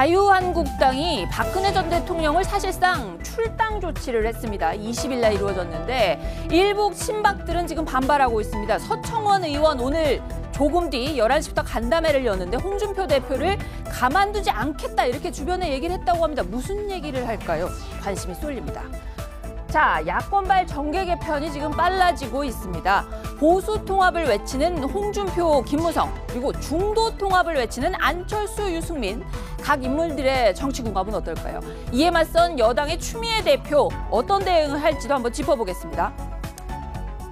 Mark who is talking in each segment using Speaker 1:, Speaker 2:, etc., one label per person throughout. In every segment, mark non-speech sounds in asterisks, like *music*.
Speaker 1: 자유한국당이 박근혜 전 대통령을 사실상 출당 조치를 했습니다. 20일 날 이루어졌는데 일부 친박들은 지금 반발하고 있습니다. 서청원 의원 오늘 조금 뒤 11시부터 간담회를 여는데 홍준표 대표를 가만두지 않겠다 이렇게 주변에 얘기를 했다고 합니다. 무슨 얘기를 할까요? 관심이 쏠립니다. 자, 야권발 정계 개편이 지금 빨라지고 있습니다. 보수 통합을 외치는 홍준표, 김무성, 그리고 중도 통합을 외치는 안철수, 유승민. 각 인물들의 정치 궁합은 어떨까요? 이에 맞선 여당의 추미애 대표 어떤 대응을 할지도 한번 짚어보겠습니다.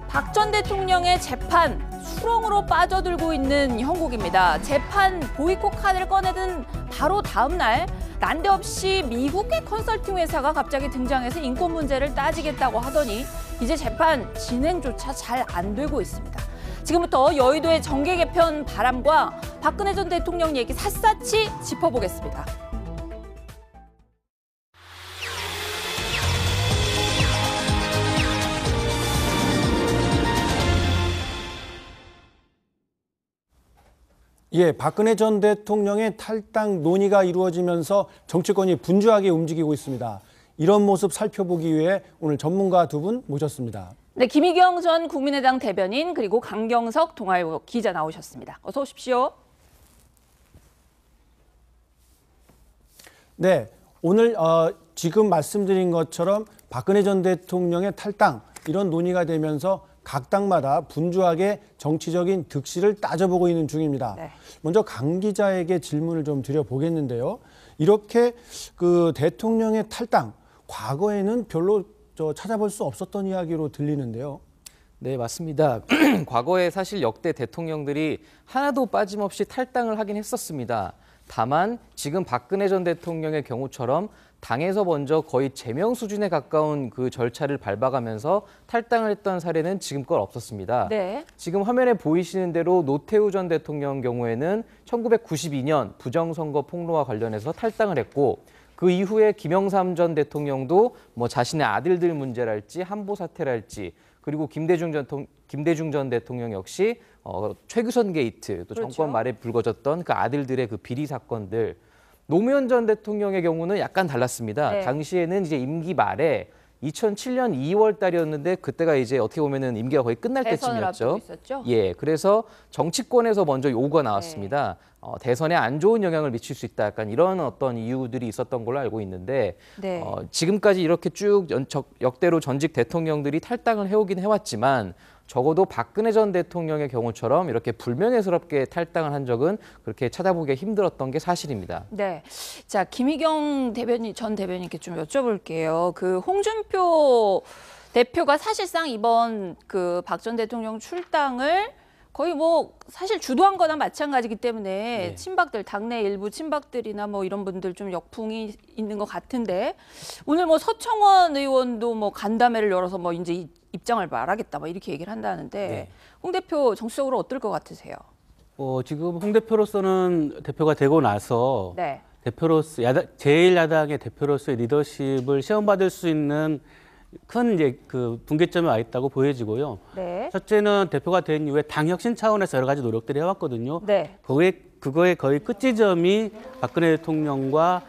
Speaker 1: 박전 대통령의 재판 수렁으로 빠져들고 있는 형국입니다. 재판 보이콧 카드를 꺼내든 바로 다음 날 난데없이 미국의 컨설팅 회사가 갑자기 등장해서 인권 문제를 따지겠다고 하더니 이제 재판 진행조차 잘 안 되고 있습니다. 지금부터 여의도의 정계 개편 바람과 박근혜 전 대통령 얘기 샅샅이 짚어보겠습니다.
Speaker 2: 예, 박근혜 전 대통령의 탈당 논의가 이루어지면서 정치권이 분주하게 움직이고 있습니다. 이런 모습 살펴보기 위해 오늘 전문가 두 분 모셨습니다.
Speaker 1: 네, 김희경 전 국민의당 대변인 그리고 강경석 동아일보 기자 나오셨습니다. 어서 오십시오.
Speaker 2: 네, 오늘 어, 지금 말씀드린 것처럼 박근혜 전 대통령의 탈당 이런 논의가 되면서 각 당마다 분주하게 정치적인 득실을 따져보고 있는 중입니다. 네. 먼저 강 기자에게 질문을 좀 드려보겠는데요. 이렇게 그 대통령의 탈당 과거에는 별로 저 찾아볼 수 없었던 이야기로 들리는데요. 네, 맞습니다.
Speaker 3: *clears throat* 과거에 사실 역대 대통령들이 하나도 빠짐없이 탈당을 하긴 했었습니다. 다만 지금 박근혜 전 대통령의 경우처럼 당에서 먼저 거의 제명 수준에 가까운 그 절차를 밟아가면서 탈당을 했던 사례는 지금껏 없었습니다. 네. 지금 화면에 보이시는 대로 노태우 전 대통령 경우에는 1992년 부정선거 폭로와 관련해서 탈당을 했고 그 이후에 김영삼 전 대통령도 뭐 자신의 아들들 문제랄지 한보 사태랄지 그리고 김대중 전, 김대중 전 대통령 역시 어, 최규선 게이트 또 그렇죠. 정권 말에 불거졌던 그 아들들의 그 비리 사건들 노무현 전 대통령의 경우는 약간 달랐습니다. 네. 당시에는 이제 임기 말에 2007년 2월 달이었는데 그때가 이제 어떻게 보면은 임기가 거의 끝날 때쯤이었죠. 예, 그래서 정치권에서 먼저 요구가 나왔습니다. 네. 어, 대선에 안 좋은 영향을 미칠 수 있다. 약간 이런 어떤 이유들이 있었던 걸로 알고 있는데 네. 어, 지금까지 이렇게 쭉 연, 적, 역대로 전직 대통령들이 탈당을 해오긴 해왔지만 적어도 박근혜 전 대통령의 경우처럼 이렇게 불명예스럽게 탈당을 한 적은 그렇게 찾아보기 힘들었던 게 사실입니다.
Speaker 1: 네. 자, 김희경 대변인 전 대변인께 좀 여쭤볼게요. 그 홍준표 대표가 사실상 이번 그 박 전 대통령 출당을 거의 뭐 사실 주도한 거나 마찬가지기 때문에 네. 친박들 당내 일부 친박들이나 뭐 이런 분들 좀 역풍이 있는 것 같은데 오늘 뭐 서청원 의원도 뭐 간담회를 열어서 뭐 이제 입장을 말하겠다 뭐 이렇게 얘기를 한다는데 네. 홍 대표 정치적으로 어떨 것 같으세요?
Speaker 4: 어, 지금 홍 대표로서는 대표가 되고 나서 네. 대표로서 야당, 제일 야당의 대표로서의 리더십을 시험받을 수 있는 큰 이제 그 분기점에 와 있다고 보여지고요. 네. 첫째는 대표가 된 이후에 당 혁신 차원에서 여러 가지 노력들을 해왔거든요. 네. 거기에 그거의 거의 끝지점이 박근혜 대통령과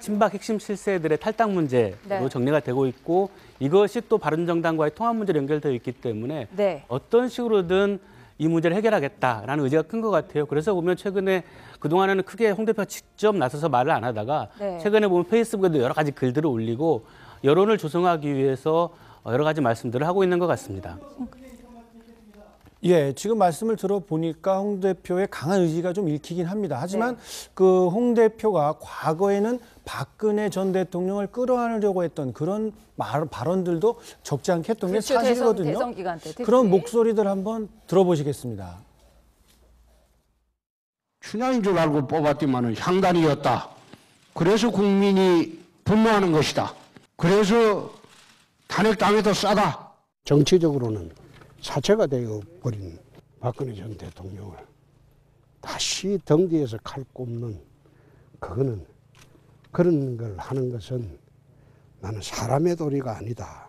Speaker 4: 친박 핵심 실세들의 탈당 문제로 네. 정리가 되고 있고 이것이 또 바른정당과의 통합 문제로 연결되어 있기 때문에 네. 어떤 식으로든 이 문제를 해결하겠다라는 의지가 큰 것 같아요. 그래서 보면 최근에 그동안에는 크게 홍 대표가 직접 나서서 말을 안 하다가 네. 최근에 보면 페이스북에도 여러 가지 글들을 올리고 여론을 조성하기 위해서 여러 가지 말씀들을 하고 있는 것 같습니다.
Speaker 2: 예, 지금 말씀을 들어보니까 홍 대표의 강한 의지가 좀 읽히긴 합니다. 하지만 네. 그홍 대표가 과거에는 박근혜 전 대통령을 끌어안으려고 했던 그런 말, 발언들도 적지 않게 했던 그렇죠, 게 사실이거든요. 대선,
Speaker 1: 대선 그런
Speaker 2: 목소리들 한번 들어보시겠습니다. 춘향인 줄 알고 뽑았지만은 향단이었다.
Speaker 4: 그래서 국민이 분노하는 것이다. 그래서 탄핵 당이 더 싸다.
Speaker 2: 정치적으로는
Speaker 4: 사체가 되어버린 박근혜 전 대통령을 다시 덩디에서 칼 꼽는 그거는 그런 걸 하는 것은 나는 사람의 도리가
Speaker 2: 아니다.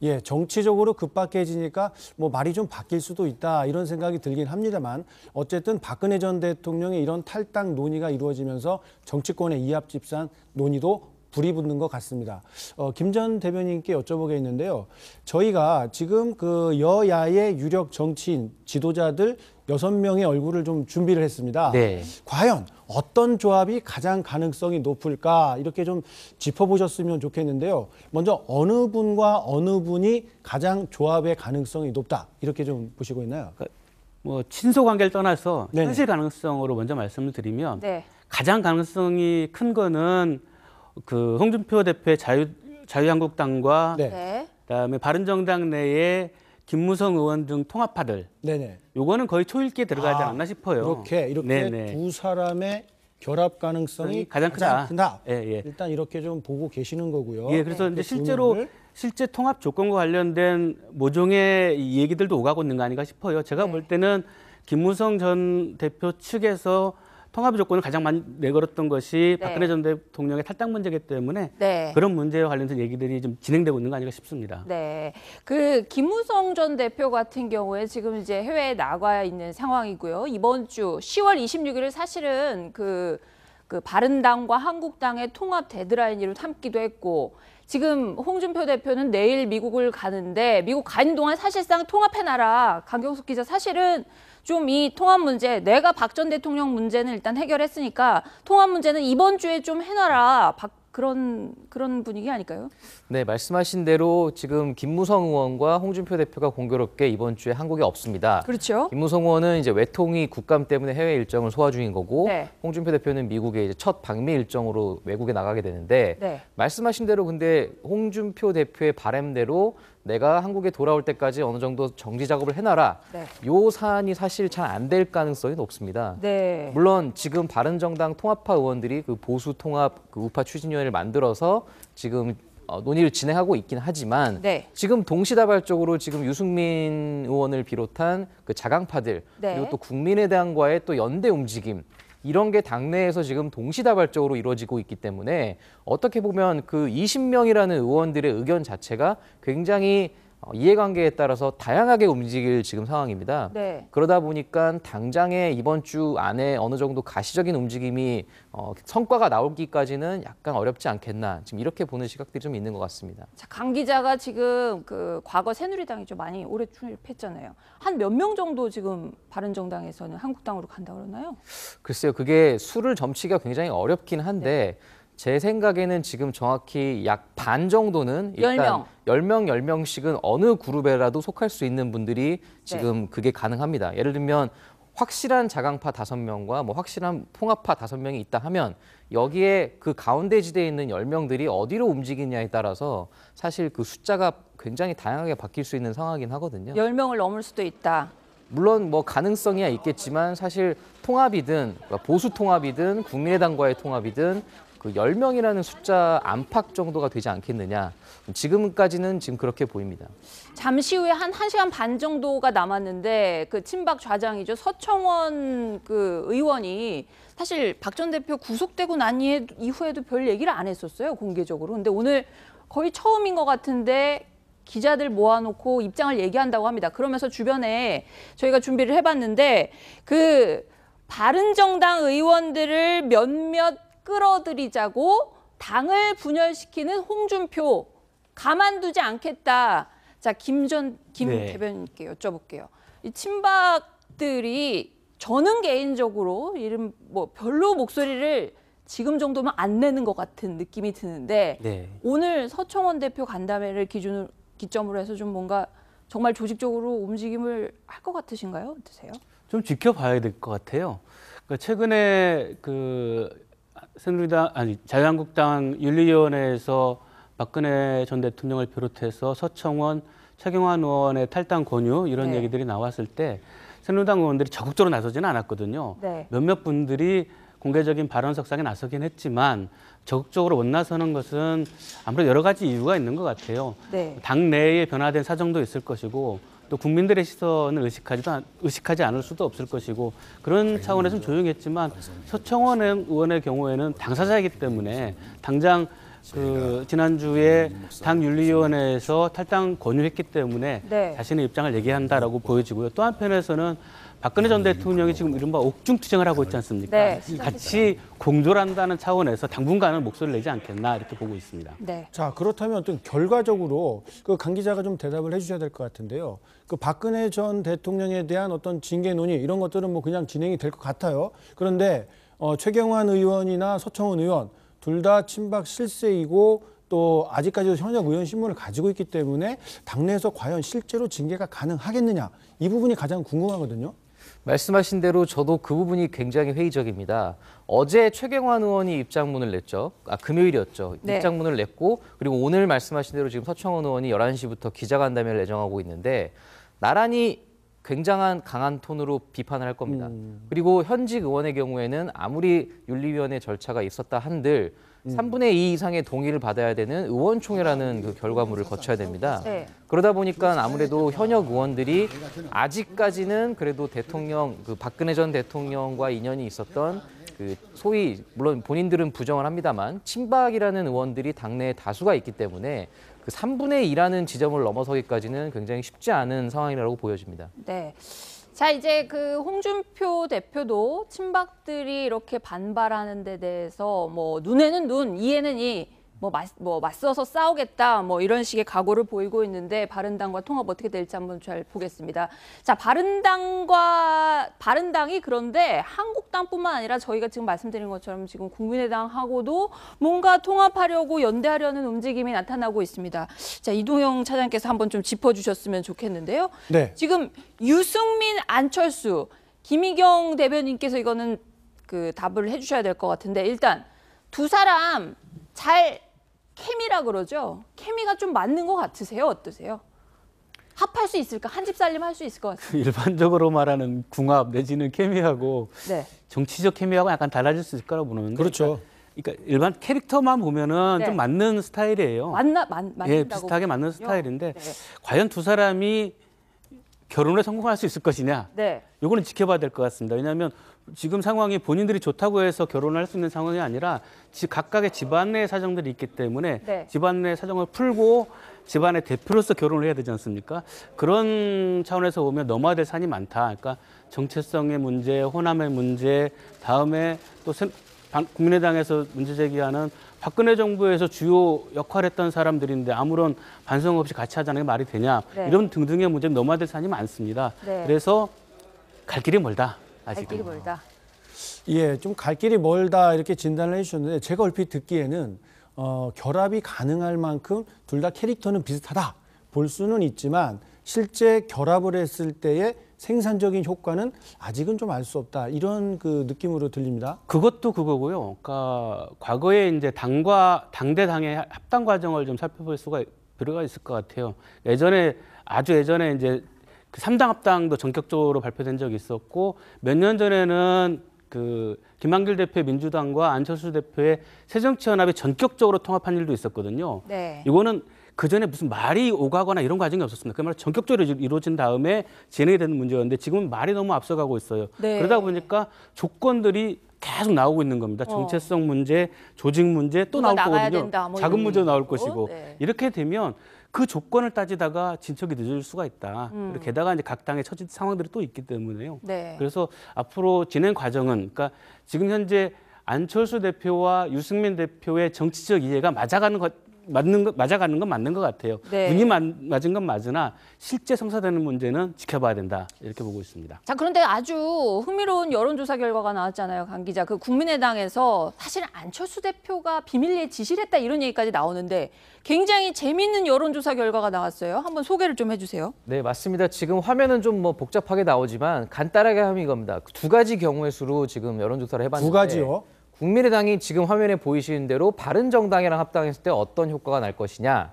Speaker 2: 예, 정치적으로 급박해지니까 뭐 말이 좀 바뀔 수도 있다 이런 생각이 들긴 합니다만 어쨌든 박근혜 전 대통령의 이런 탈당 논의가 이루어지면서 정치권의 이합집산 논의도 불이 붙는 것 같습니다. 어, 김전 대변인께 여쭤보겠는데요. 저희가 지금 그 여야의 유력 정치인 지도자들 여섯 명의 얼굴을 좀 준비를 했습니다. 네. 과연 어떤 조합이 가장 가능성이 높을까 이렇게 좀 짚어보셨으면 좋겠는데요. 먼저 어느 분과 어느 분이 가장 조합의 가능성이 높다 이렇게
Speaker 4: 좀 보시고 있나요? 그, 뭐 친소 관계를 떠나서 네네. 현실 가능성으로 먼저 말씀을 드리면 네. 가장 가능성이 큰 거는 그 홍준표 대표의 자유 자유한국당과 네. 네. 그다음에 바른정당 내에 김무성 의원 등 통합파들. 네네. 요거는 거의 초읽기에 들어가지 아, 않나 싶어요. 이렇게 이렇게 네네. 두
Speaker 2: 사람의
Speaker 4: 결합 가능성이 가장 크다. 가장 예, 예.
Speaker 2: 일단 이렇게 좀 보고 계시는 거고요. 예, 그래서 네. 이제 그 실제로
Speaker 4: 실제 통합 조건과 관련된 모종의 얘기들도 오가고 있는 거 아닌가 싶어요. 제가 네. 볼 때는 김무성 전 대표 측에서 통합의 조건을 가장 많이 내걸었던 것이 네. 박근혜 전 대통령의 탈당 문제기 이 때문에 네. 그런 문제와 관련된 얘기들이 좀 진행되고 있는 거 아닌가 싶습니다.
Speaker 1: 네. 그 김무성 전 대표 같은 경우에 지금 이제 해외에 나가 있는 상황이고요. 이번 주 10월 26일을 사실은 그, 그 바른당과 한국당의 통합 데드라인으로 삼기도 했고 지금 홍준표 대표는 내일 미국을 가는데 미국 가는 동안 사실상 통합해놔라. 강경숙 기자 사실은 좀이 통합 문제, 내가 박 전 대통령 문제는 일단 해결했으니까 통합 문제는 이번 주에 좀 해놔라. 박, 그런 그런 분위기 아닐까요?
Speaker 3: 네, 말씀하신 대로 지금 김무성 의원과 홍준표 대표가 공교롭게 이번 주에 한국에 없습니다. 그렇죠. 김무성 의원은 이제 외통위 국감 때문에 해외 일정을 소화 중인 거고 네. 홍준표 대표는 미국에 이제 첫 방미 일정으로 외국에 나가게 되는데 네. 말씀하신 대로 근데 홍준표 대표의 바램대로 내가 한국에 돌아올 때까지 어느 정도 정지 작업을 해놔라. 네. 요 사안이 사실 잘 안 될 가능성이 높습니다. 네. 물론 지금 바른정당 통합파 의원들이 그 보수 통합 그 우파 추진위원회를 만들어서 지금 어, 논의를 진행하고 있긴 하지만 네. 지금 동시다발적으로 지금 유승민 의원을 비롯한 그 자강파들 네. 그리고 또 국민의당과의 또 연대 움직임 이런 게 당내에서 지금 동시다발적으로 이루어지고 있기 때문에 어떻게 보면 그 20명이라는 의원들의 의견 자체가 굉장히 어, 이해관계에 따라서 다양하게 움직일 지금 상황입니다. 네. 그러다 보니까 당장에 이번 주 안에 어느 정도 가시적인 움직임이 어, 성과가 나오기까지는 약간 어렵지 않겠나 지금 이렇게 보는 시각들이 좀 있는 것 같습니다. 자,
Speaker 1: 강 기자가 지금 그 과거 새누리당이 좀 많이 오래 출입했잖아요. 한 몇 명 정도 지금 바른정당에서는 한국당으로 간다 그러나요?
Speaker 3: 글쎄요, 그게 수를 점치기가 굉장히 어렵긴 한데 네. 제 생각에는 지금 정확히 약 반 정도는 일단 10명. 10명, 10명씩은 어느 그룹에라도 속할 수 있는 분들이 네. 지금 네. 그게 가능합니다. 예를 들면 확실한 자강파 다섯 명과뭐 확실한 통합파 다섯 명이 있다 하면 여기에 그 가운데 지대에 있는 열명들이 어디로 움직이냐에 따라서 사실 그 숫자가 굉장히 다양하게 바뀔 수 있는 상황이긴 하거든요. 열명을 넘을 수도 있다. 물론 뭐 가능성이야 있겠지만 사실 통합이든 그러니까 보수 통합이든 국민의당과의 통합이든 그 10명이라는 숫자 안팎 정도가 되지 않겠느냐. 지금까지는 지금 그렇게 보입니다.
Speaker 1: 잠시 후에 한 1시간 반 정도가 남았는데 그 친박 좌장이죠. 서청원 그 의원이 사실 박 전 대표 구속되고 난 이후에도 별 얘기를 안 했었어요. 공개적으로. 근데 오늘 거의 처음인 것 같은데 기자들 모아놓고 입장을 얘기한다고 합니다. 그러면서 주변에 저희가 준비를 해봤는데 그 바른정당 의원들을 몇몇 끌어들이자고 당을 분열시키는 홍준표 가만두지 않겠다. 자, 김전 김 네. 대변인께 여쭤볼게요. 이 친박들이 저는 개인적으로 이름 뭐 별로 목소리를 지금 정도면 안 내는 것 같은 느낌이 드는데 네. 오늘 서청원 대표 간담회를 기준으로 기점으로 해서 좀 뭔가 정말 조직적으로 움직임을 할 것 같으신가요? 어떠세요?
Speaker 4: 좀 지켜봐야 될 것 같아요. 그러니까 최근에 그 새누리당 아니 자유한국당 윤리위원회에서 박근혜 전 대통령을 비롯해서 서청원, 최경환 의원의 탈당 권유 이런 네. 얘기들이 나왔을 때 새누리당 의원들이 적극적으로 나서지는 않았거든요. 네. 몇몇 분들이 공개적인 발언 석상에 나서긴 했지만 적극적으로 못 나서는 것은 아무래도 여러 가지 이유가 있는 것 같아요. 네. 당 내에 변화된 사정도 있을 것이고 또 국민들의 시선을 의식하지도 않, 의식하지 않을 수도 없을 것이고 그런 차원에서는 그렇죠. 조용했지만 서청원 의원의 경우에는 당사자이기 때문에 당장 그 지난주에 음, 당 윤리위원회에서 탈당 권유했기 때문에 네. 자신의 입장을 얘기한다라고 보여지고요. 또 한편에서는 박근혜 전 대통령이 지금 이른바 옥중투쟁을 하고 있지 않습니까? 네. 같이 공조 한다는 차원에서 당분간은 목소리를 내지 않겠나 이렇게 보고 있습니다.
Speaker 2: 네. 자 그렇다면 어떤 결과적으로 그 강 기자가 좀 대답을 해주셔야 될 것 같은데요. 그 박근혜 전 대통령에 대한 어떤 징계 논의 이런 것들은 뭐 그냥 진행이 될 것 같아요. 그런데 어, 최경환 의원이나 서청원 의원 둘 다 친박 실세이고 또 아직까지도 현역 의원 신문을 가지고 있기 때문에 당내에서 과연 실제로 징계가 가능하겠느냐 이 부분이 가장 궁금하거든요.
Speaker 3: 말씀하신 대로 저도 그 부분이 굉장히 회의적입니다. 어제 최경환 의원이 입장문을 냈죠. 아, 금요일이었죠. 네. 입장문을 냈고 그리고 오늘 말씀하신 대로 지금 서청원 의원이 11시부터 기자간담회를 예정하고 있는데 나란히 굉장한 강한 톤으로 비판을 할 겁니다. 음. 그리고 현직 의원의 경우에는 아무리 윤리위원회 절차가 있었다 한들 음. 3분의 2 이상의 동의를 받아야 되는 의원총회라는 그 결과물을 거쳐야 됩니다. 네. 그러다 보니까 아무래도 현역 의원들이 아직까지는 그래도 대통령 그 박근혜 전 대통령과 인연이 있었던 그 소위 물론 본인들은 부정을 합니다만 친박이라는 의원들이 당내에 다수가 있기 때문에 그 3분의 2라는 지점을 넘어서기까지는 굉장히 쉽지 않은 상황이라고 보여집니다.
Speaker 1: 네. 자 이제 그 홍준표 대표도 친박들이 이렇게 반발하는 데 대해서 뭐 눈에는 눈, 이에는 이 뭐, 맞, 뭐 맞서서 싸우겠다 뭐 이런 식의 각오를 보이고 있는데 바른당과 통합 어떻게 될지 한번 잘 보겠습니다. 자 바른당과 바른당이 그런데 한국당뿐만 아니라 저희가 지금 말씀드린 것처럼 지금 국민의당하고도 뭔가 통합하려고 연대하려는 움직임이 나타나고 있습니다. 자 이동영 차장께서 한번 좀 짚어주셨으면 좋겠는데요. 네. 지금 유승민 안철수 김희경 대변인께서 이거는 그 답을 해주셔야 될 것 같은데 일단 두 사람 잘 케미라 그러죠. 케미가 좀 맞는 것 같으세요? 어떠세요? 합할 수 있을까? 한 집 살림 할 수 있을 것 *laughs* 같아요.
Speaker 4: 일반적으로 말하는 궁합 내지는 케미하고 네. 정치적 케미하고 약간 달라질 수 있을 거라고 보는데. 그렇죠. 그러니까, 일반 캐릭터만 보면은 네. 좀 맞는 스타일이에요.
Speaker 1: 맞나 맞 맞는다고. 예, 비슷하게 맞는 스타일인데 네.
Speaker 4: 과연 두 사람이 결혼에 성공할 수 있을 것이냐. 네. 요거는 지켜봐야 될 것 같습니다. 왜냐하면 지금 상황이 본인들이 좋다고 해서 결혼을 할 수 있는 상황이 아니라 각각의 집안 내 사정들이 있기 때문에 네. 집안 내 사정을 풀고 집안의 대표로서 결혼을 해야 되지 않습니까? 그런 차원에서 보면 넘어야 될 산이 많다. 그러니까 정체성의 문제, 호남의 문제, 다음에 또 국민의당에서 문제 제기하는 박근혜 정부에서 주요 역할했던 사람들인데 아무런 반성 없이 같이 하자는 게 말이 되냐 네. 이런 등등의 문제 는 넘어야 될사안이 많습니다. 네. 그래서 갈 길이 멀다.
Speaker 2: 아직은. 갈 길이
Speaker 1: 멀다.
Speaker 4: 예, 좀 갈 길이
Speaker 2: 멀다 이렇게 진단을 해주셨는데 제가 얼핏 듣기에는 어, 결합이 가능할 만큼 둘 다 캐릭터는 비슷하다 볼 수는 있지만 실제 결합을 했을 때의 생산적인 효과는 아직은 좀 알 수 없다 이런 그 느낌으로 들립니다. 그것도
Speaker 4: 그거고요. 그러니까 과거에 이제 당과 당대 당의 합당 과정을 좀 살펴볼 수가 필요가 있을 것 같아요. 예전에 아주 예전에 이제 그삼당 합당도 전격적으로 발표된 적이 있었고 몇 년 전에는 그 김한길 대표의 민주당과 안철수 대표의 새정치연합이 전격적으로 통합한 일도 있었거든요. 네. 이거는 그 전에 무슨 말이 오가거나 이런 과정이 없었습니다. 그말 전격적으로 이루어진 다음에 진행이 되는 문제였는데 지금은 말이 너무 앞서가고 있어요. 네. 그러다 보니까 조건들이 계속 나오고 있는 겁니다. 어. 정체성 문제, 조직 문제 또 나올 거거든요. 된다, 뭐 작은 문제 나올 것이고 네. 이렇게 되면 그 조건을 따지다가 진척이 늦을 수가 있다. 음. 그리고 게다가 이제 각 당의 처지 상황들이 또 있기 때문에요. 네. 그래서 앞으로 진행 과정은 그러니까 지금 현재 안철수 대표와 유승민 대표의 정치적 이해가 맞아가는 것 맞는 거 맞아가는 건 맞는 것 같아요. 네. 눈이 맞, 맞은 건 맞으나 실제 성사되는 문제는 지켜봐야 된다 이렇게 보고 있습니다.
Speaker 1: 자 그런데 아주 흥미로운 여론조사 결과가 나왔잖아요, 강 기자. 그 국민의당에서 사실 안철수 대표가 비밀리에 지시를 했다 이런 얘기까지 나오는데 굉장히 재미있는 여론조사 결과가 나왔어요. 한번 소개를 좀 해주세요.
Speaker 3: 네 맞습니다. 지금 화면은 좀 뭐 복잡하게 나오지만 간단하게 하면 이겁니다. 두 가지 경우의 수로 지금 여론조사를 해봤는데 두 가지요. 국민의당이 지금 화면에 보이시는 대로 바른정당이랑 합당했을 때 어떤 효과가 날 것이냐.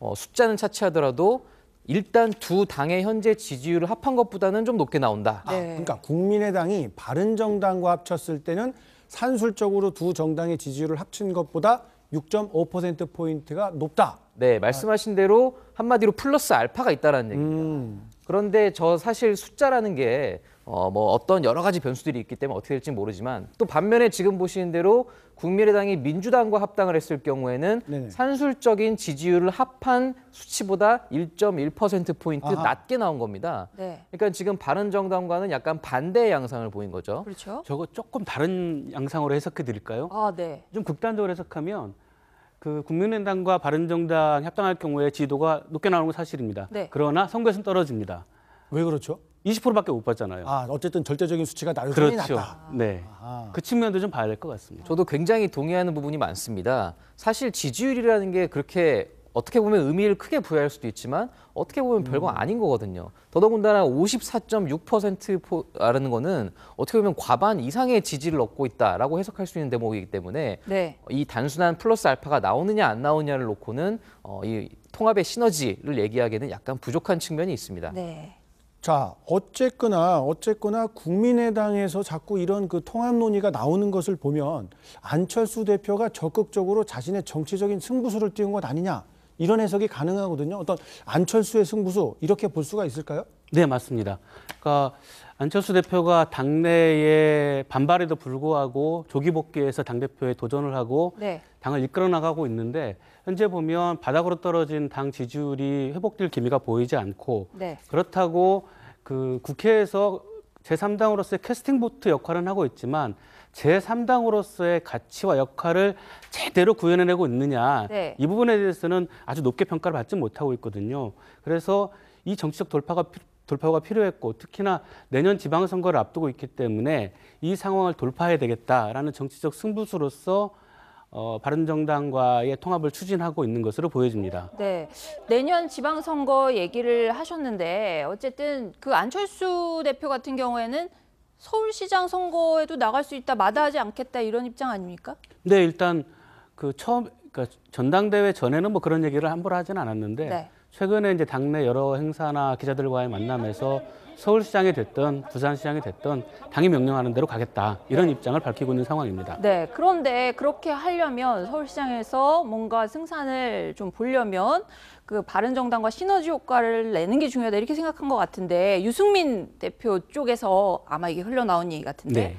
Speaker 3: 어, 숫자는 차치하더라도 일단 두 당의 현재 지지율을 합한 것보다는 좀 높게 나온다.
Speaker 2: 아, 네. 그러니까 국민의당이 바른정당과 합쳤을 때는 산술적으로 두 정당의 지지율을 합친 것보다 6.5% 포인트가 높다.
Speaker 3: 네, 말씀하신 대로 한마디로 플러스 알파가 있다라는 얘기입니다. 음. 그런데 저 사실 숫자라는 게 어, 뭐 어떤 여러 가지 변수들이 있기 때문에 어떻게 될지 모르지만 또 반면에 지금 보시는 대로 국민의당이 민주당과 합당을 했을 경우에는 네네. 산술적인 지지율을 합한 수치보다 1.1%포인트 낮게 나온 겁니다. 네. 그러니까 지금 바른정당과는 약간 반대 양상을 보인 거죠. 그렇죠. 저거 조금 다른 양상으로
Speaker 4: 해석해 드릴까요? 아, 네. 좀 극단적으로 해석하면 그 국민의당과 바른정당 합당할 경우에 지지도가 높게 나오는 건 사실입니다. 네. 그러나 선거에서는 떨어집니다. 왜 그렇죠?
Speaker 3: 20%밖에 못받잖아요 아, 어쨌든 절대적인 수치가 나열이 그렇죠. 낮다.
Speaker 4: 네. 아하.
Speaker 3: 그 측면도 좀 봐야 될 것 같습니다. 저도 굉장히 동의하는 부분이 많습니다. 사실 지지율이라는 게 그렇게 어떻게 보면 의미를 크게 부여할 수도 있지만 어떻게 보면 음. 별거 아닌 거거든요. 더더군다나 54.6%라는 거는 어떻게 보면 과반 이상의 지지를 얻고 있다라고 해석할 수 있는 대목이기 때문에 네. 이 단순한 플러스 알파가 나오느냐 안 나오느냐를 놓고는 어, 이 통합의 시너지를 얘기하기에는 약간 부족한 측면이 있습니다. 네. 자,
Speaker 2: 어쨌거나 어쨌거나 국민의당에서 자꾸 이런 그 통합 논의가 나오는 것을 보면 안철수 대표가 적극적으로 자신의 정치적인 승부수를 띄운 것 아니냐 이런 해석이 가능하거든요. 어떤 안철수의 승부수 이렇게 볼 수가 있을까요?
Speaker 4: 네, 맞습니다. 그러니까 안철수 대표가 당내에 반발에도 불구하고 조기 복귀해서 당 대표에 도전을 하고 네. 당을 이끌어 나가고 있는데 현재 보면 바닥으로 떨어진 당 지지율이 회복될 기미가 보이지 않고 네. 그렇다고 그 국회에서 제3당으로서의 캐스팅 보트 역할은 하고 있지만 제3당으로서의 가치와 역할을 제대로 구현해내고 있느냐 네. 이 부분에 대해서는 아주 높게 평가를 받지 못하고 있거든요. 그래서 이 정치적 돌파가 돌파가 필요했고 특히나 내년 지방선거를 앞두고 있기 때문에 이 상황을 돌파해야 되겠다라는 정치적 승부수로서 어, 바른정당과의 통합을 추진하고 있는 것으로 보여집니다.
Speaker 1: 네, 내년 지방선거 얘기를 하셨는데 어쨌든 그 안철수 대표 같은 경우에는 서울시장 선거에도 나갈 수 있다, 마다하지 않겠다 이런 입장 아닙니까?
Speaker 4: 네, 일단 그 처음 그러니까 전당대회 전에는 뭐 그런 얘기를 함부로 하진 않았는데 네. 최근에 이제 당내 여러 행사나 기자들과의 만남에서 서울시장이 됐든 부산시장이 됐든 당이 명령하는 대로 가겠다 이런 입장을 밝히고 있는 상황입니다.
Speaker 1: 네, 그런데 그렇게 하려면 서울시장에서 뭔가 승산을 좀 보려면 그 바른정당과 시너지 효과를 내는 게 중요하다 이렇게 생각한 것 같은데 유승민 대표 쪽에서 아마 이게 흘러나온 얘기 같은데 네.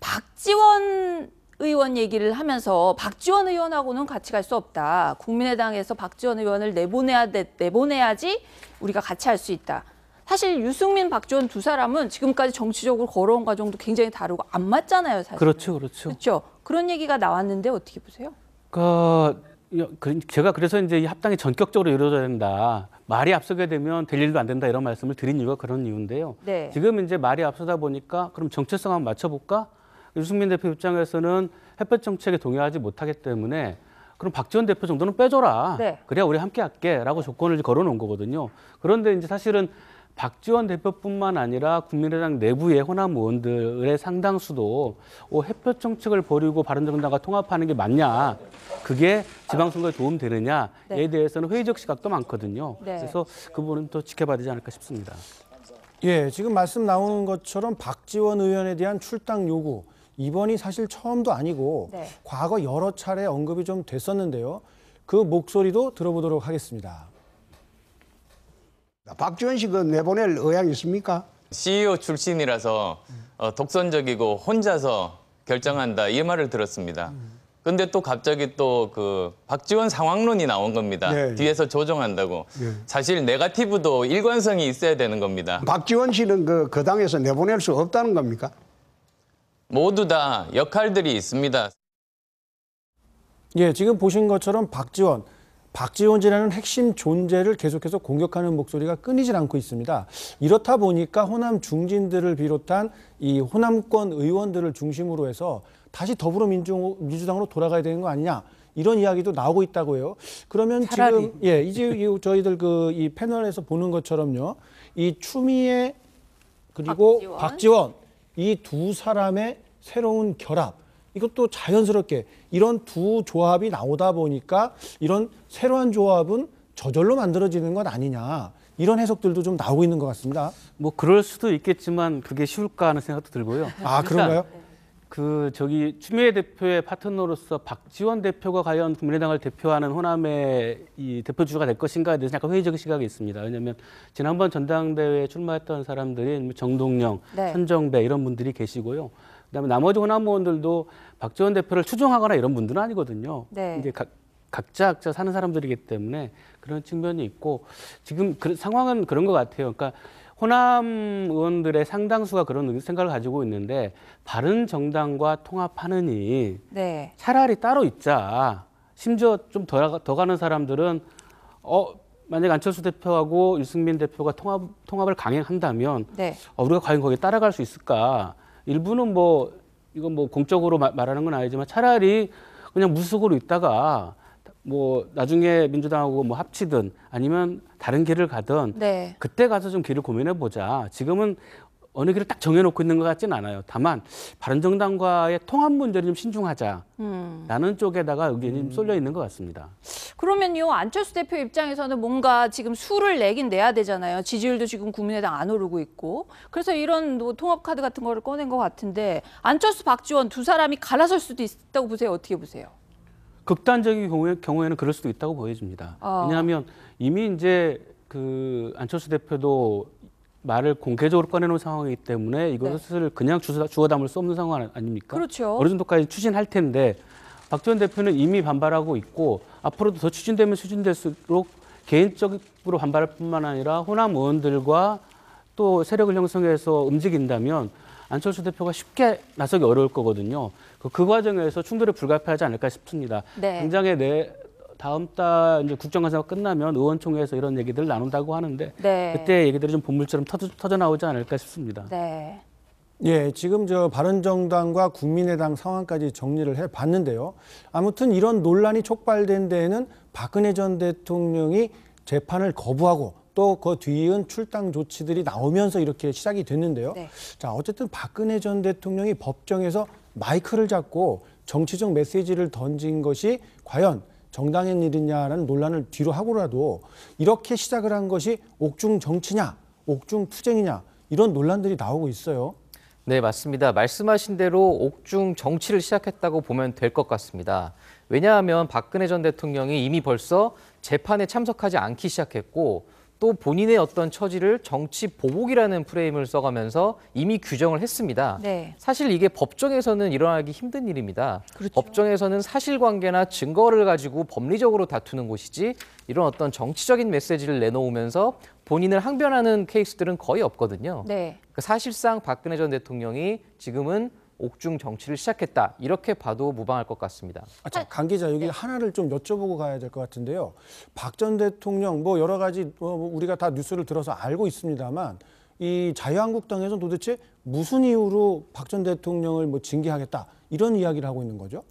Speaker 1: 박지원 의원 얘기를 하면서 박지원 의원하고는 같이 갈 수 없다. 국민의당에서 박지원 의원을 내보내야 돼, 내보내야지 우리가 같이 할 수 있다. 사실 유승민, 박지원 두 사람은 지금까지 정치적으로 걸어온 과정도 굉장히 다르고 안 맞잖아요, 사실. 그렇죠,
Speaker 4: 그렇죠. 그렇죠.
Speaker 1: 그런 얘기가 나왔는데 어떻게 보세요?
Speaker 4: 그러니까 그 제가 그래서 이제 이 합당이 전격적으로 이루어져야 된다. 말이 앞서게 되면 될 일도 안 된다 이런 말씀을 드린 이유가 그런 이유인데요. 네. 지금 이제 말이 앞서다 보니까 그럼 정체성 한번 맞춰볼까? 유승민 대표 입장에서는 햇볕 정책에 동의하지 못하기 때문에 그럼 박지원 대표 정도는 빼줘라. 네. 그래야 우리 함께 할게라고 조건을 걸어놓은 거거든요. 그런데 이제 사실은 박지원 대표뿐만 아니라 국민의당 내부의 호남 의원들의 상당수도 어, 햇볕 정책을 버리고 바른정당과 통합하는 게 맞냐, 그게 지방선거에 도움되느냐에 네. 대해서는 회의적 시각도 많거든요. 네. 그래서 그 부분은 또 지켜봐야 되지 않을까 싶습니다.
Speaker 2: 예, 지금 말씀 나오는 것처럼 박지원 의원에 대한 출당 요구 이번이 사실 처음도 아니고 네. 과거 여러 차례 언급이 좀 됐었는데요. 그 목소리도 들어보도록 하겠습니다. 박지원 씨그 내보낼 의향 있습니까?
Speaker 4: CEO 출신이라서 어, 독선적이고 혼자서 결정한다 이 말을 들었습니다. 근데 또 갑자기 또 그 박지원 상황론이 나온 겁니다. 예, 뒤에서 조정한다고. 예. 사실 네가티브도 일관성이 있어야 되는 겁니다.
Speaker 2: 박지원 씨는 그, 그 당에서 내보낼 수 없다는 겁니까?
Speaker 4: 모두 다 역할들이 있습니다.
Speaker 2: 예, 지금 보신 것처럼 박지원, 박지원이라는 핵심 존재를 계속해서 공격하는 목소리가 끊이질 않고 있습니다. 이렇다 보니까 호남 중진들을 비롯한 이 호남권 의원들을 중심으로 해서 다시 더불어민주당으로 돌아가야 되는 거 아니냐 이런 이야기도 나오고 있다고 해요. 그러면 차라리. 지금 예 이제 저희들 그 이 패널에서 보는 것처럼요. 이 추미애 그리고 박지원, 박지원 이두 사람의 새로운 결합 이것도 자연스럽게 이런 두 조합이 나오다 보니까 이런 새로운 조합은 저절로 만들어지는 것 아니냐 이런 해석들도 좀 나오고 있는 것 같습니다.
Speaker 4: 뭐 그럴 수도 있겠지만 그게 쉬울까 하는 생각도 들고요. 아 그런가요? 네. 그 저기 추미애 대표의 파트너로서 박지원 대표가 과연 국민의당을 대표하는 호남의 이 대표주가 될 것인가에 대해서 약간 회의적인 시각이 있습니다. 왜냐하면 지난번 전당대회에 출마했던 사람들이 뭐 정동영, 네. 선정배 이런 분들이 계시고요. 그다음에 나머지 호남의원들도 박지원 대표를 추종하거나 이런 분들은 아니거든요. 네. 이제 각, 각자 각자 사는 사람들이기 때문에 그런 측면이 있고 지금 그 상황은 그런 것 같아요. 그러니까 호남 의원들의 상당수가 그런 생각을 가지고 있는데 바른 정당과 통합하느니 네. 차라리 따로 있자. 심지어 좀 더 가는 사람들은 어 만약 안철수 대표하고 유승민 대표가 통합 통합을 강행한다면 네. 어, 우리가 과연 거기에 따라갈 수 있을까? 일부는 뭐 이건 뭐 공적으로 마, 말하는 건 아니지만 차라리 그냥 무속으로 있다가 뭐 나중에 민주당하고 뭐 합치든 아니면 다른 길을 가든 네. 그때 가서 좀 길을 고민해 보자. 지금은 어느 길을 딱 정해놓고 있는 것 같진 않아요. 다만 바른정당과의 통합 문제를 좀 신중하자라는
Speaker 1: 음.
Speaker 4: 쪽에다가 의견이 음. 쏠려 있는 것 같습니다.
Speaker 1: 그러면요 안철수 대표 입장에서는 뭔가 지금 수를 내긴 내야 되잖아요. 지지율도 지금 국민의당 안 오르고 있고 그래서 이런 뭐 통합 카드 같은 거를 꺼낸 것 같은데 안철수 박지원 두 사람이 갈라설 수도 있다고 보세요. 어떻게 보세요?
Speaker 4: 극단적인 경우에, 경우에는 그럴 수도 있다고 보여집니다. 어. 왜냐하면 이미 이제 그 안철수 대표도 말을 공개적으로 꺼내놓은 상황이기 때문에 이것을 네. 그냥 주워 담을 수 없는 상황 아닙니까? 그렇죠. 어느 정도까지 추진할 텐데 박전 대표는 이미 반발하고 있고 앞으로도 더 추진되면 추진될수록 개인적으로 반발할 뿐만 아니라 호남 의원들과 또 세력을 형성해서 움직인다면 안철수 대표가 쉽게 나서기 어려울 거거든요. 그, 그 과정에서 충돌이 불가피하지 않을까 싶습니다. 네. 당장에 내 다음 달 이제 국정감사가 끝나면 의원총회에서 이런 얘기들 나눈다고 하는데 네. 그때 얘기들이 좀 본물처럼 터져, 나오지 않을까 싶습니다.
Speaker 1: 네.
Speaker 2: 예, 지금 저 바른정당과 국민의당 상황까지 정리를 해 봤는데요. 아무튼 이런 논란이 촉발된 데에는 박근혜 전 대통령이 재판을 거부하고 또그 뒤은 출당 조치들이 나오면서 이렇게 시작이 됐는데요. 네. 자, 어쨌든 박근혜 전 대통령이 법정에서 마이크를 잡고 정치적 메시지를 던진 것이 과연 정당한 일이냐라는 논란을 뒤로 하고라도 이렇게 시작을 한 것이 옥중 정치냐, 옥중 투쟁이냐 이런 논란들이 나오고 있어요.
Speaker 3: 네, 맞습니다. 말씀하신 대로 옥중 정치를 시작했다고 보면 될 것 같습니다. 왜냐하면 박근혜 전 대통령이 이미 벌써 재판에 참석하지 않기 시작했고 또 본인의 어떤 처지를 정치 보복이라는 프레임을 써가면서 이미 규정을 했습니다. 네. 사실 이게 법정에서는 일어나기 힘든 일입니다. 그렇죠. 법정에서는 사실관계나 증거를 가지고 법리적으로 다투는 곳이지 이런 어떤 정치적인 메시지를 내놓으면서 본인을 항변하는 케이스들은 거의 없거든요. 네. 그러니까 사실상 박근혜 전 대통령이 지금은 옥중 정치를 시작했다 이렇게 봐도 무방할 것 같습니다.
Speaker 2: 아, 참, 아, 강 기자 여기 네. 하나를 좀 여쭤보고 가야 될 것 같은데요. 박 전 대통령 뭐 여러 가지 어, 우리가 다 뉴스를 들어서 알고 있습니다만 이 자유한국당에서 도대체 무슨 이유로 박 전 대통령을 뭐 징계하겠다 이런 이야기를 하고
Speaker 3: 있는 거죠?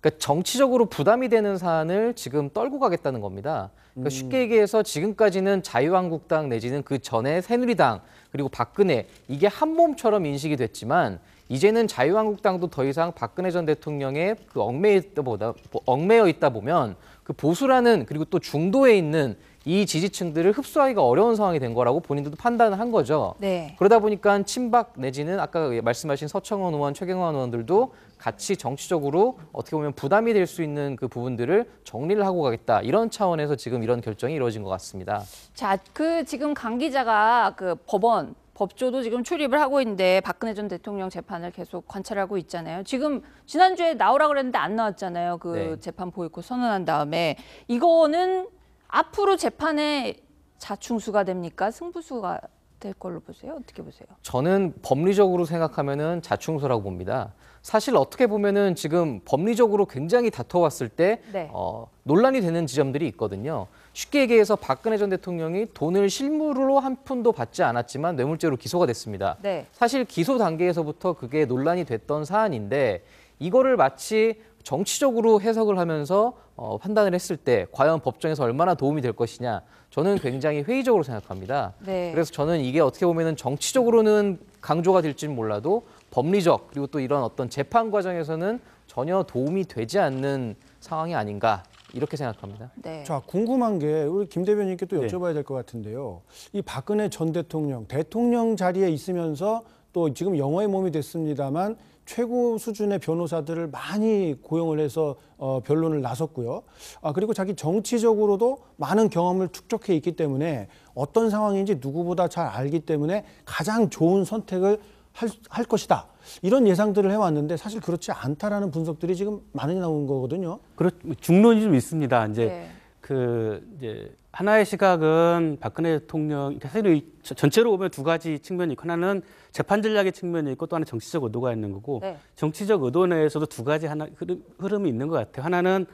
Speaker 3: 그러니까 정치적으로 부담이 되는 사안을 지금 떨고 가겠다는 겁니다. 그러니까 음. 쉽게 얘기해서 지금까지는 자유한국당 내지는 그 전에 새누리당 그리고 박근혜 이게 한 몸처럼 인식이 됐지만 이제는 자유한국당도 더 이상 박근혜 전 대통령의 그 얽매여 있다 보다 얽매여 있다 보면 그 보수라는 그리고 또 중도에 있는 이 지지층들을 흡수하기가 어려운 상황이 된 거라고 본인들도 판단을 한 거죠. 네. 그러다 보니까 친박 내지는 아까 말씀하신 서청원 의원, 최경환 의원들도 같이 정치적으로 어떻게 보면 부담이 될 수 있는 그 부분들을 정리를 하고 가겠다 이런 차원에서 지금 이런 결정이 이루어진 것 같습니다.
Speaker 1: 자, 그 지금 강 기자가 그 법원 법조도 지금 출입을 하고 있는데 박근혜 전 대통령 재판을 계속 관찰하고 있잖아요. 지금 지난주에 나오라 그랬는데 안 나왔잖아요. 그 네. 재판 보이콧 선언한 다음에 이거는 앞으로 재판에 자충수가 됩니까? 승부수가 될 걸로 보세요. 어떻게 보세요?
Speaker 3: 저는 법리적으로 생각하면은 자충수라고 봅니다. 사실 어떻게 보면은 지금 법리적으로 굉장히 다퉈왔을 때 네. 어, 논란이 되는 지점들이 있거든요. 쉽게 얘기해서 박근혜 전 대통령이 돈을 실물로 한 푼도 받지 않았지만 뇌물죄로 기소가 됐습니다. 네. 사실 기소 단계에서부터 그게 논란이 됐던 사안인데 이거를 마치 정치적으로 해석을 하면서 어, 판단을 했을 때 과연 법정에서 얼마나 도움이 될 것이냐 저는 굉장히 회의적으로 생각합니다. 네. 그래서 저는 이게 어떻게 보면 정치적으로는 강조가 될지는 몰라도 법리적 그리고 또 이런 어떤 재판 과정에서는 전혀 도움이 되지 않는 상황이 아닌가 이렇게 생각합니다.
Speaker 2: 네. 자 궁금한 게 우리 김 대변인께 또 네. 여쭤봐야 될 것 같은데요. 이 박근혜 전 대통령 대통령 자리에 있으면서 또 지금 영어의 몸이 됐습니다만 최고 수준의 변호사들을 많이 고용을 해서 어, 변론을 나섰고요. 아, 그리고 자기 정치적으로도 많은 경험을 축적해 있기 때문에 어떤 상황인지 누구보다 잘 알기 때문에 가장 좋은 선택을 할, 할 것이다. 이런 예상들을 해왔는데 사실 그렇지 않다라는 분석들이
Speaker 4: 지금 많이 나온 거거든요. 그렇 뭐 중론이 좀 있습니다. 이제 네. 그 이제 하나의 시각은 박근혜 대통령 그러니까 사실 전체로 보면 두 가지 측면이 있고 하나는 재판 전략의 측면이 있고 또 하나는 정치적 의도가 있는 거고 네. 정치적 의도 내에서도 두 가지 하나 흐름, 흐름이 있는 것 같아요. 하나는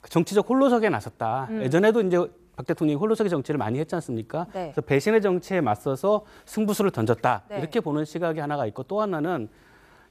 Speaker 4: 그 정치적 홀로서기에 나섰다. 음. 예전에도 이제 박 대통령이 홀로서기 정치를 많이 했지 않습니까? 네. 그래서 배신의 정치에 맞서서 승부수를 던졌다 네. 이렇게 보는 시각이 하나가 있고 또 하나는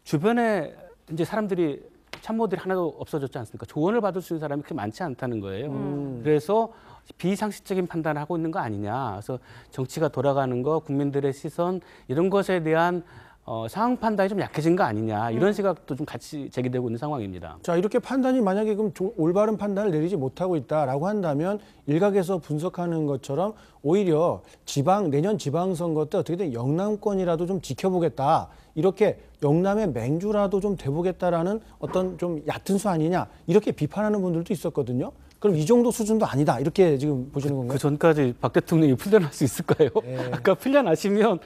Speaker 4: 주변에 이제 사람들이 참모들이 하나도 없어졌지 않습니까? 조언을 받을 수 있는 사람이 그렇게 많지 않다는 거예요. 음. 그래서 비상식적인 판단을 하고 있는 거 아니냐. 그래서 정치가 돌아가는 거, 국민들의 시선 이런 것에 대한 어, 상황 판단이 좀 약해진 거 아니냐 이런 음. 생각도 좀 같이 제기되고 있는 상황입니다.
Speaker 2: 자 이렇게 판단이 만약에 그럼 올바른 판단을 내리지 못하고 있다라고 한다면 일각에서 분석하는 것처럼 오히려 지방 내년 지방선거 때 어떻게든 영남권이라도 좀 지켜보겠다 이렇게 영남의 맹주라도 좀 돼보겠다라는 어떤 좀 얕은 수 아니냐 이렇게 비판하는 분들도 있었거든요. 그럼 이 정도 수준도 아니다 이렇게 지금 보시는
Speaker 4: 그 건가요? 그 전까지 박 대통령이 *laughs* 풀려날 수 있을까요? 네. 아까 풀려나시면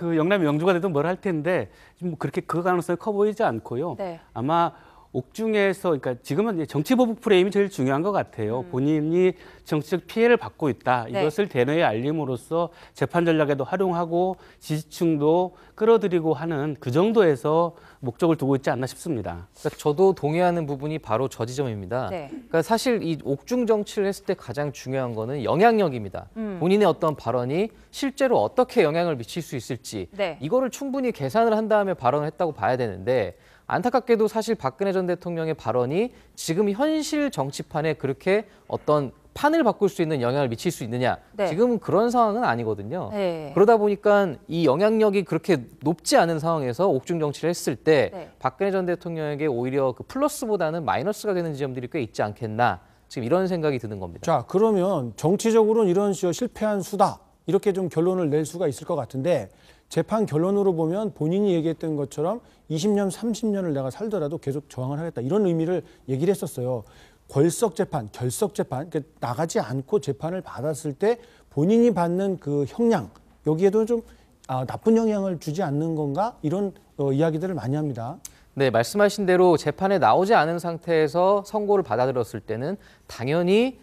Speaker 4: 그 영남 영주가 돼도 뭘할 텐데 좀 뭐 그렇게 그 가능성이 커 보이지 않고요. 네. 아마 옥중에서 그러니까 지금은 정치 보복 프레임이 제일 중요한 것 같아요. 음. 본인이 정치적 피해를 받고 있다. 네. 이것을 대뇌에 알림으로써 재판 전략에도 활용하고 지지층도 끌어들이고 하는 그 정도에서 목적을 두고 있지 않나 싶습니다. 그러니까 저도 동의하는
Speaker 3: 부분이 바로 저 지점입니다. 네. 그러니까 사실 이 옥중 정치를 했을 때 가장 중요한 거는 영향력입니다. 음. 본인의 어떤 발언이 실제로 어떻게 영향을 미칠 수 있을지 네. 이거를 충분히 계산을 한 다음에 발언을 했다고 봐야 되는데 안타깝게도 사실 박근혜 전 대통령의 발언이 지금 현실 정치판에 그렇게 어떤 판을 바꿀 수 있는 영향을 미칠 수 있느냐 네. 지금 은 그런 상황은 아니거든요. 네. 그러다 보니까 이 영향력이 그렇게 높지 않은 상황에서 옥중 정치를 했을 때 네. 박근혜 전 대통령에게 오히려 그 플러스보다는 마이너스가 되는 지점들이 꽤 있지 않겠나 지금 이런 생각이 드는 겁니다. 자 그러면
Speaker 2: 정치적으로는 이런 실패한 수다 이렇게 좀 결론을 낼 수가 있을 것 같은데 재판 결론으로 보면 본인이 얘기했던 것처럼 20년, 30년을 내가 살더라도 계속 저항을 하겠다. 이런 의미를 얘기를 했었어요. 궐석 재판, 결석 재판, 그러니까 나가지 않고 재판을 받았을 때 본인이 받는 그 형량, 여기에도 좀 아, 나쁜 영향을 주지 않는 건가? 이런 어, 이야기들을 많이 합니다.
Speaker 3: 네, 말씀하신 대로 재판에 나오지 않은 상태에서 선고를 받아들였을 때는 당연히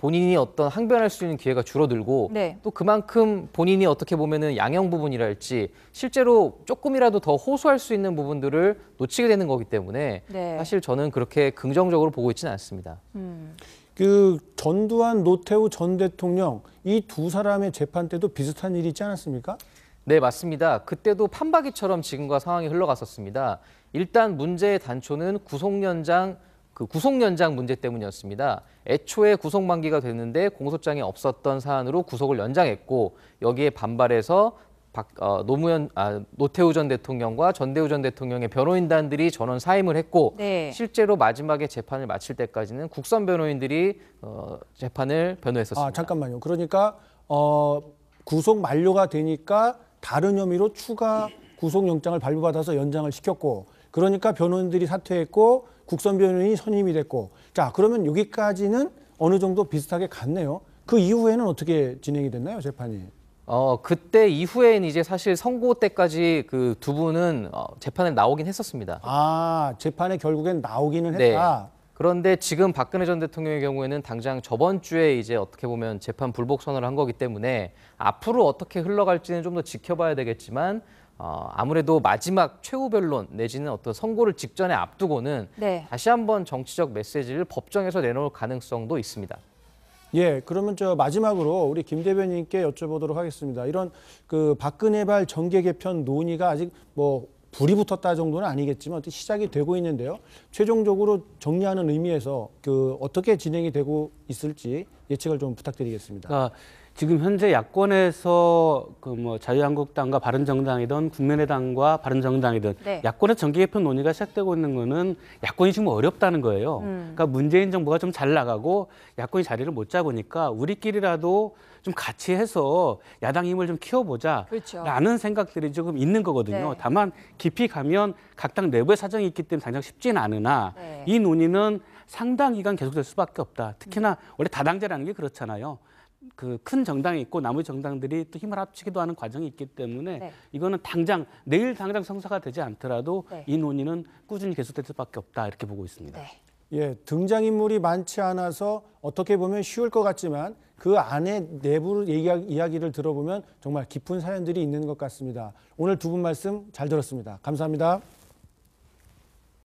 Speaker 3: 본인이 어떤 항변할 수 있는 기회가 줄어들고 네. 또 그만큼 본인이 어떻게 보면은 양형 부분이랄지 실제로 조금이라도 더 호소할 수 있는 부분들을 놓치게 되는 거기 때문에 네. 사실 저는 그렇게 긍정적으로 보고 있지는 않습니다. 음. 그 전두환 노태우 전
Speaker 2: 대통령 이 두 사람의 재판 때도 비슷한 일이 있지 않았습니까?
Speaker 3: 네, 맞습니다. 그때도 판박이처럼 지금과 상황이 흘러갔었습니다. 일단 문제의 단초는 구속연장 그 구속 연장 문제 때문이었습니다. 애초에 구속 만기가 됐는데 공소장에 없었던 사안으로 구속을 연장했고 여기에 반발해서 박, 어, 노무현, 아, 노태우 전 대통령과 전대우 전 대통령의 변호인단들이 전원 사임을 했고 네. 실제로 마지막에 재판을 마칠 때까지는 국선 변호인들이 어, 재판을 변호했었습니다. 아,
Speaker 2: 잠깐만요. 그러니까 어, 구속 만료가 되니까 다른 혐의로 추가 구속영장을 발부받아서 연장을 시켰고 그러니까 변호인들이 사퇴했고 국선 변호인이 선임이 됐고 자 그러면 여기까지는 어느 정도 비슷하게 갔네요. 그
Speaker 3: 이후에는 어떻게 진행이 됐나요 재판이? 어 그때 이후에는 이제 사실 선고 때까지 그 두 분은 어, 재판에 나오긴 했었습니다. 아 재판에 결국엔 나오기는 했다. 네. 아. 그런데 지금 박근혜 전 대통령의 경우에는 당장 저번 주에 이제 어떻게 보면 재판 불복 선언을 한 거기 때문에 앞으로 어떻게 흘러갈지는 좀 더 지켜봐야 되겠지만 어, 아무래도 마지막 최후 변론 내지는 어떤 선고를 직전에 앞두고는 네. 다시 한번 정치적 메시지를 법정에서 내놓을 가능성도 있습니다. 예, 그러면 저
Speaker 2: 마지막으로 우리 김 대변인께 여쭤보도록 하겠습니다. 이런 그 박근혜발 정계 개편 논의가 아직 뭐 불이 붙었다 정도는 아니겠지만 어떻 시작이 되고 있는데요. 최종적으로 정리하는 의미에서 그 어떻게 진행이 되고 있을지 예측을 좀 부탁드리겠습니다.
Speaker 4: 아, 지금 현재 야권에서 그뭐 자유한국당과 바른정당이든 국민의당과 바른정당이든 네. 야권의 정기 개편 논의가 시작되고 있는 거는 야권이 지금 어렵다는 거예요. 음. 그러니까 문재인 정부가 좀 잘 나가고 야권이 자리를 못 잡으니까 우리끼리라도 좀 같이 해서 야당 힘을 좀 키워보자라는 그렇죠. 생각들이 조금 있는 거거든요. 네. 다만 깊이 가면 각 당 내부의 사정이 있기 때문에 당장 쉽지는 않으나 네. 이 논의는 상당 기간 계속될 수밖에 없다. 특히나 음. 원래 다당제라는 게 그렇잖아요. 그큰 정당이 있고 나머지 정당들이 또 힘을 합치기도 하는 과정이 있기 때문에 네. 이거는 당장 내일 당장 성사가 되지 않더라도 네. 이 논의는 꾸준히 계속될 수밖에 없다 이렇게 보고 있습니다.
Speaker 1: 네.
Speaker 2: 예, 등장인물이 많지 않아서 어떻게 보면 쉬울 것 같지만 그 안에 내부 이야기, 를 들어보면 정말 깊은 사연들이 있는 것 같습니다. 오늘 두 분 말씀 잘 들었습니다. 감사합니다.